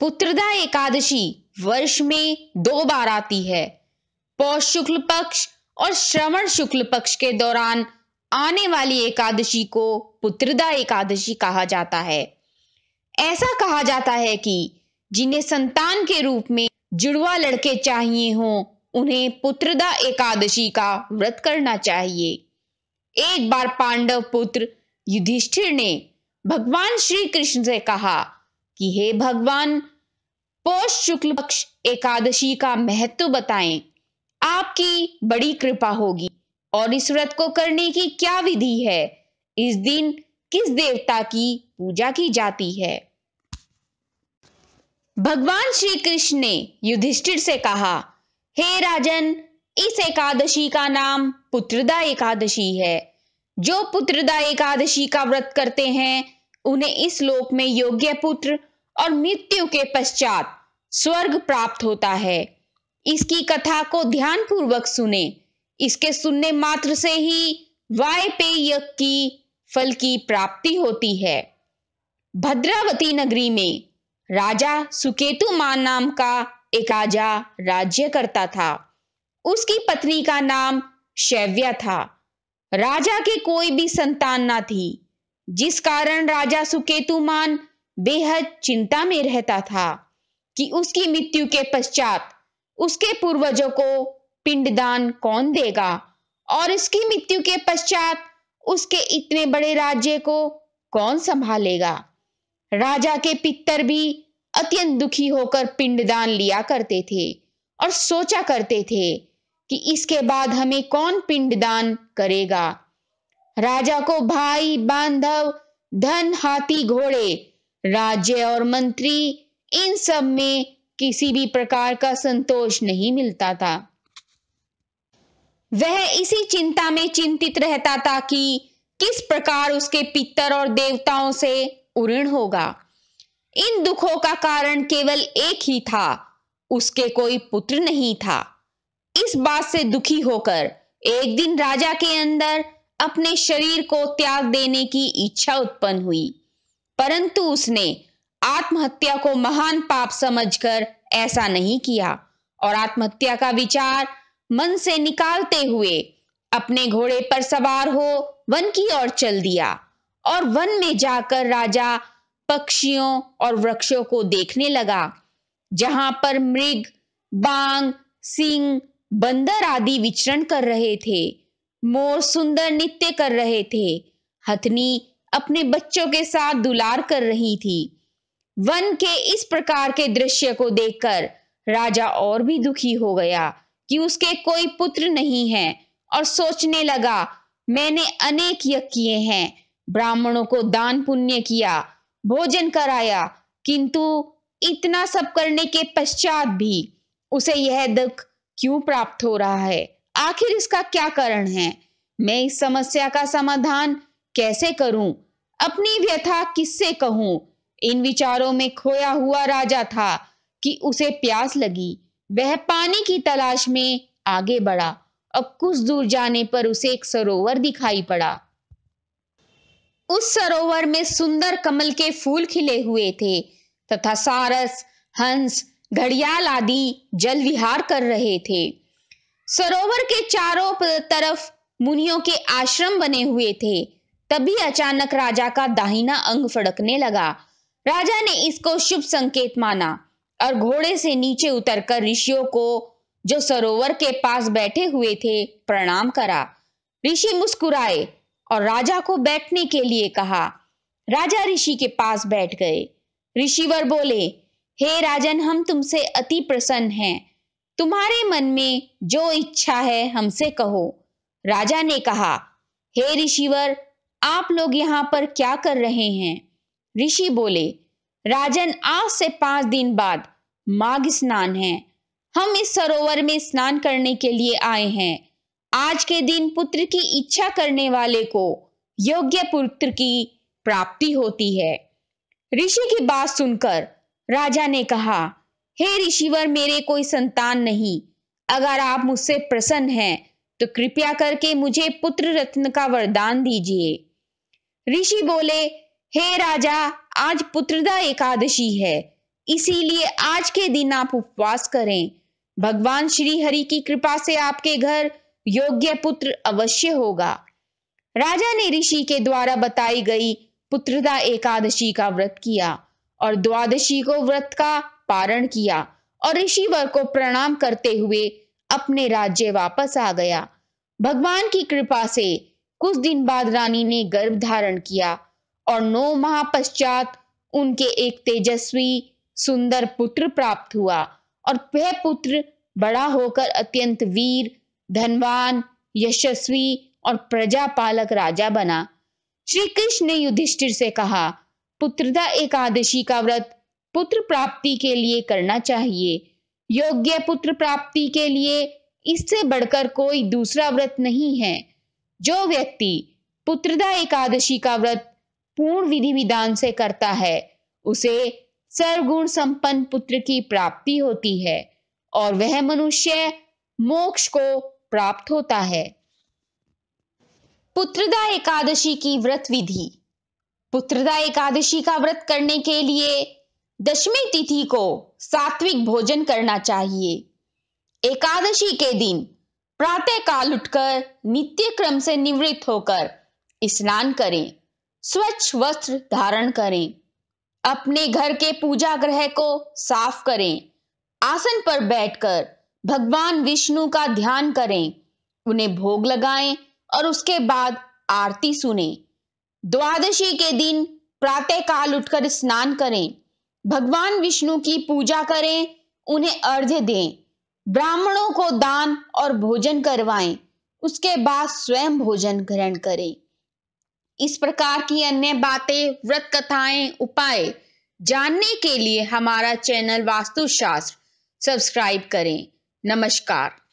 पुत्रदा एकादशी वर्ष में दो बार आती है पौष शुक्ल पक्ष और श्रवण शुक्ल पक्ष के दौरान आने वाली एकादशी को पुत्रदा एकादशी कहा जाता है ऐसा कहा जाता है कि जिन्हें संतान के रूप में जुड़वा लड़के चाहिए हों उन्हें पुत्रदा एकादशी का व्रत करना चाहिए एक बार पांडव पुत्र युधिष्ठिर ने भगवान श्री कृष्ण से कहा कि हे भगवान पौष शुक्ल पक्ष एकादशी का महत्व बताएं आपकी बड़ी कृपा होगी और इस व्रत को करने की क्या विधि है इस दिन किस देवता की पूजा की जाती है भगवान श्री कृष्ण ने युधिष्ठिर से कहा हे राजन इस एकादशी का नाम पुत्रदा एकादशी है जो पुत्रदा एकादशी का व्रत करते हैं उन्हें इस लोक में योग्य पुत्र और मृत्यु के पश्चात स्वर्ग प्राप्त होता है इसकी कथा को ध्यान पूर्वक सुने इसके सुनने मात्र से ही वायपेय की फल की प्राप्ति होती है भद्रावती नगरी में राजा सुकेतु मान नाम का एक आजा राज्य करता था उसकी पत्नी का नाम शैव्या था राजा की कोई भी संतान ना थी जिस कारण राजा सुकेतुमान बेहद चिंता में रहता था कि उसकी मृत्यु के पश्चात उसके पूर्वजों को पिंडदान कौन देगा और इसकी मृत्यु के पश्चात उसके इतने बड़े राज्य को कौन संभालेगा राजा के पितर भी अत्यंत दुखी होकर पिंडदान लिया करते थे और सोचा करते थे कि इसके बाद हमें कौन पिंडदान करेगा राजा को भाई बांधव धन हाथी घोड़े राज्य और मंत्री इन सब में किसी भी प्रकार का संतोष नहीं मिलता था वह इसी चिंता में चिंतित रहता था कि किस प्रकार उसके पितर और देवताओं से उऋण होगा इन दुखों का कारण केवल एक ही था उसके कोई पुत्र नहीं था इस बात से दुखी होकर एक दिन राजा के अंदर अपने शरीर को त्याग देने की इच्छा उत्पन्न हुई परंतु उसने आत्महत्या को महान पाप समझकर ऐसा नहीं किया और आत्महत्या का विचार मन से निकालते हुए अपने घोड़े पर सवार हो वन की ओर चल दिया और वन में जाकर राजा पक्षियों और वृक्षों को देखने लगा जहां पर मृग बांग सिंह बंदर आदि विचरण कर रहे थे मोर सुंदर नित्य कर रहे थे हथनी अपने बच्चों के साथ दुलार कर रही थी वन के इस प्रकार के दृश्य को देखकर राजा और भी दुखी हो गया कि उसके कोई पुत्र नहीं है और सोचने लगा मैंने अनेक यज्ञ किए हैं ब्राह्मणों को दान पुण्य किया भोजन कराया किंतु इतना सब करने के पश्चात भी उसे यह दुख क्यों प्राप्त हो रहा है आखिर इसका क्या कारण है मैं इस समस्या का समाधान कैसे करूं अपनी व्यथा किससे कहूं इन विचारों में खोया हुआ राजा था कि उसे प्यास लगी वह पानी की तलाश में आगे बढ़ा अब कुछ दूर जाने पर उसे एक सरोवर दिखाई पड़ा उस सरोवर में सुंदर कमल के फूल खिले हुए थे तथा सारस हंस घड़ियाल आदि जल विहार कर रहे थे सरोवर के चारों तरफ मुनियों के आश्रम बने हुए थे तभी अचानक राजा का दाहिना अंग फड़कने लगा राजा ने इसको शुभ संकेत माना और घोड़े से नीचे उतरकर ऋषियों को जो सरोवर के पास बैठे हुए थे प्रणाम करा ऋषि मुस्कुराए और राजा को बैठने के लिए कहा राजा ऋषि के पास बैठ गए ऋषिवर बोले हे राजन हम तुमसे अति प्रसन्न हैं तुम्हारे मन में जो इच्छा है हमसे कहो राजा ने कहा हे ऋषिवर आप लोग यहाँ पर क्या कर रहे हैं ऋषि बोले राजन आज से पांच दिन बाद माघ स्नान है हम इस सरोवर में स्नान करने के लिए आए हैं आज के दिन पुत्र की इच्छा करने वाले को योग्य पुत्र की प्राप्ति होती है ऋषि की बात सुनकर राजा ने कहा हे hey ऋषिवर मेरे कोई संतान नहीं अगर आप मुझसे प्रसन्न हैं तो कृपया करके मुझे पुत्र रत्न का वरदान दीजिए ऋषि बोले हे राजा आज पुत्रदा एकादशी है इसीलिए आज के दिन आप उपवास करें भगवान श्री हरि की कृपा से आपके घर योग्य पुत्र अवश्य होगा राजा ने ऋषि के द्वारा बताई गई पुत्रदा एकादशी का व्रत किया और द्वादशी को व्रत का पारण किया और ऋषिवर को प्रणाम करते हुए अपने राज्य वापस आ गया भगवान की कृपा से कुछ दिन बाद रानी ने गर्भ धारण किया और नौ माह पश्चात उनके एक तेजस्वी सुंदर पुत्र प्राप्त हुआ और वह पुत्र बड़ा होकर अत्यंत वीर धनवान यशस्वी और प्रजापालक राजा बना श्री कृष्ण ने युधिष्ठिर से कहा पुत्रदा एकादशी का व्रत पुत्र प्राप्ति के लिए करना चाहिए योग्य पुत्र प्राप्ति के लिए इससे बढ़कर कोई दूसरा व्रत नहीं है जो व्यक्ति पुत्रदा एकादशी का व्रत पूर्ण विधि विधान से करता है उसे सर्वगुण संपन्न पुत्र की प्राप्ति होती है और वह मनुष्य मोक्ष को प्राप्त होता है पुत्रदा एकादशी की व्रत विधि पुत्रदा एकादशी का व्रत करने के लिए दशमी तिथि को सात्विक भोजन करना चाहिए एकादशी के दिन प्रातः काल उठकर नित्य क्रम से निवृत्त होकर स्नान करें स्वच्छ वस्त्र धारण करें अपने घर के पूजा ग्रह को साफ करें आसन पर बैठकर भगवान विष्णु का ध्यान करें उन्हें भोग लगाएं और उसके बाद आरती सुने द्वादशी के दिन प्रातः काल उठकर स्नान करें भगवान विष्णु की पूजा करें उन्हें अर्घ्य दें ब्राह्मणों को दान और भोजन करवाएं उसके बाद स्वयं भोजन ग्रहण करें इस प्रकार की अन्य बातें व्रत कथाएं उपाय जानने के लिए हमारा चैनल वास्तुशास्त्र सब्सक्राइब करें नमस्कार